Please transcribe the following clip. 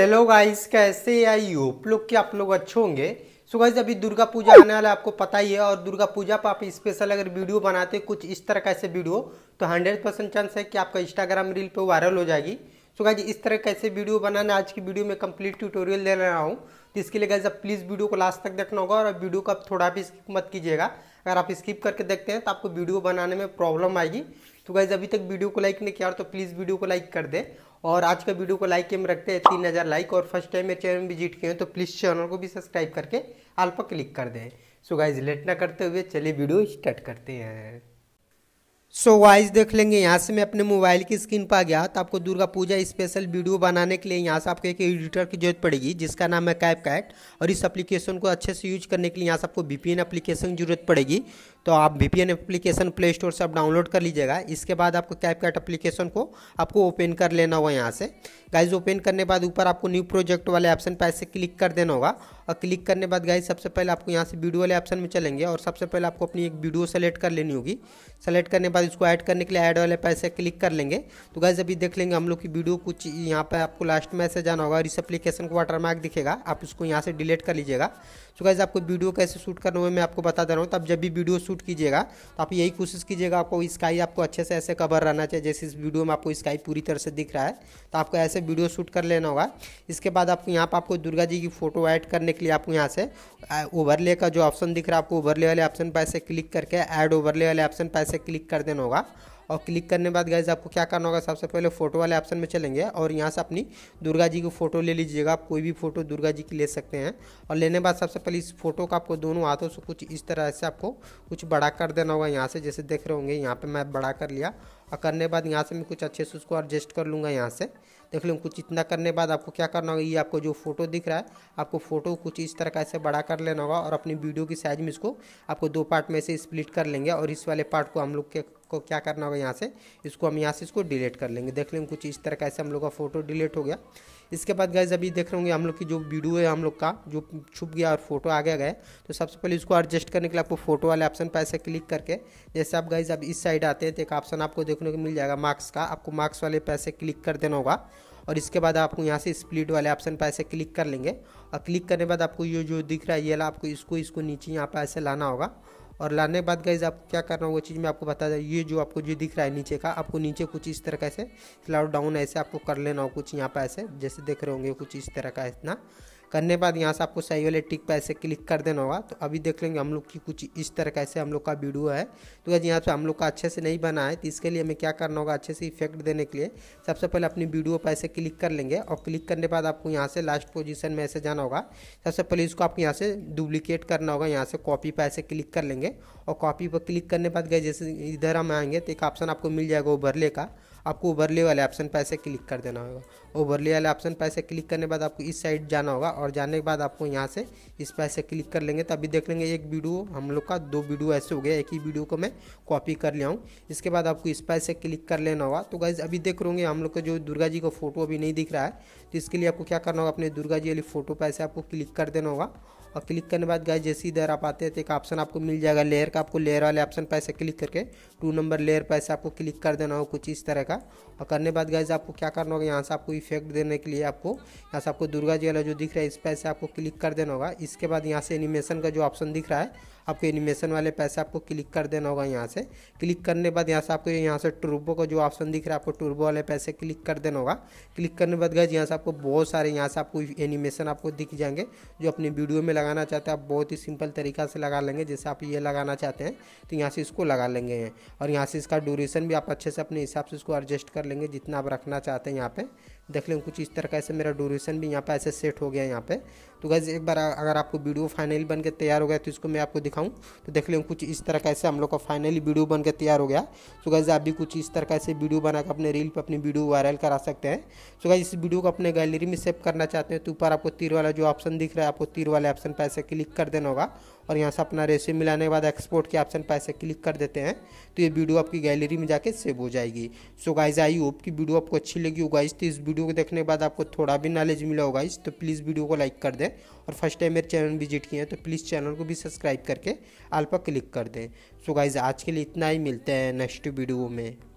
hello guys कैसे I hope लोग के आप लोग अच्छे होंगे सो गाइस अभी दुर्गा पूजा आने वाला आपको पता ही है और दुर्गा पूजा पर आप स्पेशल अगर वीडियो बनाते कुछ इस तरह का ऐसे वीडियो तो हंड्रेड परसेंट चांस है कि आपका इंस्टाग्राम रील पे वायरल हो जाएगी सो गाइस इस तरह कैसे वीडियो बनाना आज की वीडियो में कंप्लीट ट्यूटोरियल दे रहा हूँ जिसके इसके लिए गाइज आप प्लीज़ वीडियो को लास्ट तक देखना होगा और वीडियो को आप थोड़ा भी स्किप मत कीजिएगा अगर आप स्किप करके देखते हैं तो आपको वीडियो बनाने में प्रॉब्लम आएगी तो गाइज अभी तक वीडियो को लाइक नहीं किया तो प्लीज़ वीडियो को लाइक कर दे और आज का वीडियो को लाइक के हम रखते हैं तीन हज़ार लाइक और फर्स्ट टाइम मेरे चैनल विजिट किए हैं तो प्लीज़ चैनल को भी सब्सक्राइब करके आल पर क्लिक कर दें सो गाइज लेट ना करते हुए चलिए वीडियो स्टार्ट करते हैं सो so वाइज देख लेंगे यहाँ से मैं अपने मोबाइल की स्क्रीन पर आ गया तो आपको दुर्गा पूजा स्पेशल वीडियो बनाने के लिए यहाँ से आपको एक एडिटर की जरूरत पड़ेगी जिसका नाम है कैप कैट और इस एप्लीकेशन को अच्छे से यूज करने के लिए यहाँ से आपको वीपीएन एप्लीकेशन की जरूरत पड़ेगी तो आप V P N application play store से आप डाउनलोड कर लीजिएगा इसके बाद आपको कैप कैट एप्लीकेशन को आपको ओपन कर लेना होगा यहाँ से गाइज ओपन करने बाद ऊपर आपको न्यू प्रोजेक्ट वाले ऑप्शन पर ऐसे क्लिक कर देना होगा और क्लिक करने बाद गाइज सबसे पहले आपको यहाँ से वीडियो वाले ऑप्शन में चलेंगे और सबसे पहले आपको अपनी एक वीडियो सेलेक्ट कर लेनी होगी सेलेक्ट करने बाद इसको ऐड करने के लिए ऐड वाले पैसे क्लिक कर लेंगे तो गाइज अभी देख लेंगे हम लोग की वीडियो कुछ यहाँ पर आपको लास्ट में ऐसे जाना होगा और इस अप्लीकेशन को वाटरमार्क दिखेगा आप इसको यहाँ से डिलीट कर लीजिएगा तो गाइज आपको वीडियो कैसे शूट करना हुआ मैं आपको बता दे रहा हूँ तो जब भी वीडियो शूट कीजिएगा तो आप यही कोशिश कीजिएगा आपको स्काई आपको अच्छे से ऐसे कवर रहना चाहिए जैसे इस वीडियो में आपको स्काई पूरी तरह से दिख रहा है तो आपको ऐसे वीडियो शूट कर लेना होगा इसके बाद आपको यहाँ पर आपको दुर्गा जी की फोटो ऐड करने के लिए आपको यहाँ से ओवरले का जो ऑप्शन दिख रहा है आपको ओवरले वाले ऑप्शन पर ऐसे क्लिक करके ऐड ओवरले वाले ऑप्शन पर ऐसे क्लिक कर देना होगा और क्लिक करने के बाद गैस आपको क्या करना होगा सबसे पहले फोटो वाले ऑप्शन में चलेंगे और यहाँ से अपनी दुर्गा जी की फ़ोटो ले लीजिएगा आप कोई भी फ़ोटो दुर्गा जी की ले सकते हैं और लेने के बाद सबसे पहले इस फोटो का आपको दोनों हाथों से कुछ इस तरह से आपको कुछ बड़ा कर देना होगा यहाँ से जैसे देख रहे होंगे यहाँ पर मैं बड़ा कर लिया और करने के बाद यहाँ से मैं कुछ अच्छे से उसको एडजस्ट कर लूँगा यहाँ से देख लूँ कुछ इतना करने के बाद आपको क्या करना होगा ये आपको जो फोटो दिख रहा है आपको फोटो कुछ इस तरह का ऐसे बड़ा कर लेना होगा और अपनी वीडियो की साइज में इसको आपको दो पार्ट में से स्प्लिट कर लेंगे और इस वाले पार्ट को हम लोग के इसको क्या करना होगा यहाँ से इसको हम यहाँ से इसको डिलीट कर लेंगे देख लेंगे कुछ इस तरह कैसे हम लोग का फोटो डिलीट हो गया इसके बाद गैस अभी देख रहे होंगे हम लोग की जो वीडियो है हम लोग का जो छुप गया और फोटो आ गया गए तो सबसे पहले इसको एडजस्ट करने के लिए आपको फोटो वाले ऑप्शन पर ऐसे क्लिक करके जैसे आप गैस अब इस साइड आते हैं तो एक ऑप्शन आपको देखने को मिल जाएगा मार्क्स का आपको मार्क्स वाले पैसे क्लिक कर देना होगा और इसके बाद आपको यहाँ से स्प्लिट वाले ऑप्शन पर ऐसे क्लिक कर लेंगे और क्लिक करने बाद आपको ये जो दिख रहा है ये ला आपको इसको इसको नीचे यहाँ पर ऐसे लाना होगा और लाने के बाद गाइज आप क्या कर हूँ वो चीज़ मैं आपको बता दें ये जो आपको जो दिख रहा है नीचे का आपको नीचे कुछ इस तरह कैसे स्लाउड डाउन ऐसे आपको कर लेना हो कुछ यहाँ पर ऐसे जैसे देख रहे होंगे कुछ इस तरह का इतना करने बाद यहाँ से आपको सही वाले टिक पर ऐसे क्लिक कर देना होगा तो अभी देख लेंगे हम लोग की कुछ इस तरह कैसे हम लोग का वीडियो है तो अगर यहाँ पर हम लोग का अच्छे से नहीं बना है तो इसके लिए हमें क्या करना होगा अच्छे से इफेक्ट देने के लिए सबसे पहले अपनी वीडियो पर ऐसे क्लिक कर लेंगे और क्लिक करने के बाद आपको यहाँ से लास्ट पोजिशन में ऐसे जाना होगा सबसे पहले इसको आपको यहाँ से डुप्लीकेट करना होगा यहाँ से कॉपी पर ऐसे क्लिक कर लेंगे और कॉपी पर क्लिक करने बाद गए जैसे इधर हम आएंगे तो एक ऑप्शन आपको मिल जाएगा उबरले का आपको उबरले वाले ऑप्शन पर ऐसे क्लिक कर देना होगा ओवरली वाले ऑप्शन पर ऐसे क्लिक करने के बाद आपको इस साइड जाना होगा और जाने के बाद आपको यहाँ से इस पर ऐसे क्लिक कर लेंगे तो अभी देख लेंगे एक वीडियो हम लोग का दो वीडियो ऐसे हो गया एक ही वीडियो को मैं कॉपी कर लिया हूँ इसके बाद आपको इस पर ऐसे क्लिक कर लेना होगा तो गाइज अभी देख रहे हम लोग का जो दुर्गा जी का फोटो अभी नहीं दिख रहा है तो इसके लिए आपको क्या करना होगा अपने दुर्गा जी वाली फोटो पर ऐसे आपको क्लिक कर देना होगा और क्लिक करने बाद गाइज जैसे इधर आप आते हैं तो एक ऑप्शन आपको मिल जाएगा लेयर का आपको लेयर वाले ऑप्शन पर ऐसे क्लिक करके टू नंबर लेयर पर ऐसे आपको क्लिक कर देना होगा कुछ इस तरह का और करने बाद गाइज आपको क्या करना होगा यहाँ से आपको इफेक्ट देने के लिए आपको यहाँ से आपको दुर्गा जी वाला जो दिख रहा है इस पर से आपको क्लिक कर देना होगा इसके बाद यहाँ से एनिमेशन का जो ऑप्शन दिख रहा है आपको एनिमेशन वाले पैसे आपको क्लिक कर देना होगा यहाँ से क्लिक करने बाद यहाँ से आपको यहाँ से टूर्बो का जो ऑप्शन दिख रहा है आपको टूर्बो वाले पैसे क्लिक कर देना होगा क्लिक करने बाद गए यहाँ से आपको बहुत सारे यहाँ से आपको एनिमेशन आपको दिख जाएंगे जो अपने वीडियो में लगाना चाहते हैं आप बहुत ही सिंपल तरीका से लगा लेंगे जैसे आप ये लगाना चाहते हैं तो यहाँ से इसको लगा लेंगे और यहाँ से इसका ड्यूरेशन भी आप अच्छे से अपने हिसाब से इसको एडजस्ट कर लेंगे जितना आप रखना चाहते हैं यहाँ पर देख लेंगे कुछ इस तरह से मेरा ड्यूरेशन भी यहाँ पर ऐसे सेट हो गया यहाँ पर तो गैस एक बार अगर आपको वीडियो फाइनल बन के तैयार हो गया तो इसको मैं आपको दिखा दिखाऊँ तो देख लें कुछ इस तरह कैसे हम लोग का फाइनली वीडियो बन के तैयार हो गया सो गैज आप भी कुछ इस तरह कैसे वीडियो बनाकर अपने रील पर अपनी वीडियो वायरल करा सकते हैं सो गैज इस वीडियो को अपने गैलरी में सेव करना चाहते हैं तो ऊपर आपको तीर वाला जो ऑप्शन दिख रहा है आपको तीर वाले ऑप्शन पर ऐसे क्लिक कर देना होगा और यहाँ से अपना रेसिम मिलाने के बाद एक्सपोर्ट के ऑप्शन पर ऐसे क्लिक कर देते हैं तो ये वीडियो आपकी गैलरी में जाके सेव हो जाएगी सो गाइज आई होप की वीडियो आपको अच्छी लगी होगा इस तो इस वीडियो को देखने के बाद आपको थोड़ा भी नॉलेज मिला होगा इस तो प्लीज़ वीडियो को लाइक कर दें और फर्स्ट टाइम मेरे चैनल विजिट किए हैं तो प्लीज़ चैनल को भी सब्सक्राइब करके आल पर क्लिक कर दें सो गाइज आज के लिए इतना ही मिलते हैं नेक्स्ट वीडियो में